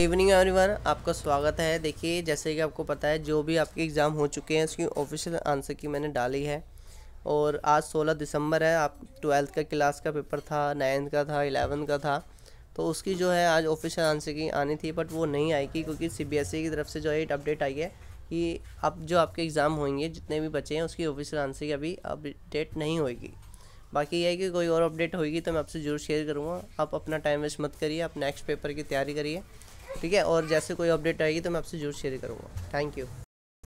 evening everyone आपका स्वागत है देखिए जैसे कि आपको पता है जो भी आपके एग्ज़ाम हो चुके हैं उसकी ऑफिशियल आंसर की मैंने डाली है और आज 16 दिसंबर है आप ट्वेल्थ का क्लास का पेपर था नाइन्थ का था इलेवन का था तो उसकी जो है आज ऑफिशियल आंसर की आनी थी बट वो नहीं आएगी क्योंकि सी e की तरफ से जो है एक अपडेट आई है कि अब जो आपके एग्ज़ाम होंगे जितने भी बचे हैं उसकी ऑफिशियल आंसर की अभी अपडेट नहीं होगी बाकी यह है कि कोई और अपडेट होगी तो मैं आपसे ज़रूर शेयर करूँगा आप अपना टाइम वेस्ट मत करिए आप नेक्स्ट पेपर की तैयारी करिए ठीक है और जैसे कोई अपडेट आएगी तो मैं आपसे जरूर शेयर करूँगा थैंक यू